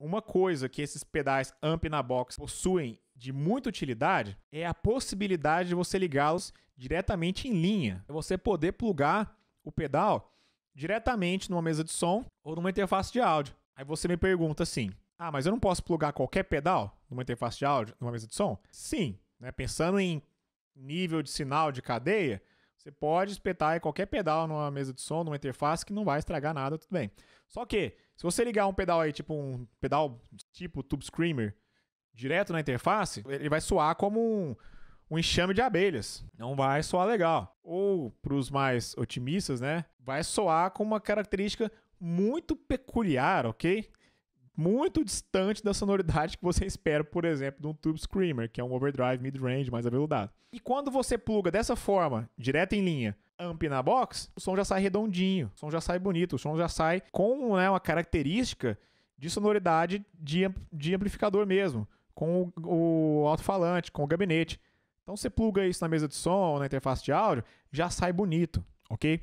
Uma coisa que esses pedais amp na box possuem de muita utilidade é a possibilidade de você ligá-los diretamente em linha. É você poder plugar o pedal diretamente numa mesa de som ou numa interface de áudio. Aí você me pergunta assim: "Ah, mas eu não posso plugar qualquer pedal numa interface de áudio, numa mesa de som?" Sim, né? Pensando em nível de sinal de cadeia, você pode espetar qualquer pedal numa mesa de som, numa interface, que não vai estragar nada, tudo bem. Só que, se você ligar um pedal aí, tipo um pedal tipo Tube Screamer, direto na interface, ele vai soar como um, um enxame de abelhas. Não vai soar legal. Ou, para os mais otimistas, né? Vai soar com uma característica muito peculiar, ok? muito distante da sonoridade que você espera, por exemplo, de um Tube Screamer, que é um overdrive mid-range mais aveludado. E quando você pluga dessa forma, direto em linha, amp na box, o som já sai redondinho, o som já sai bonito, o som já sai com né, uma característica de sonoridade de, de amplificador mesmo, com o, o alto-falante, com o gabinete. Então você pluga isso na mesa de som, na interface de áudio, já sai bonito, ok?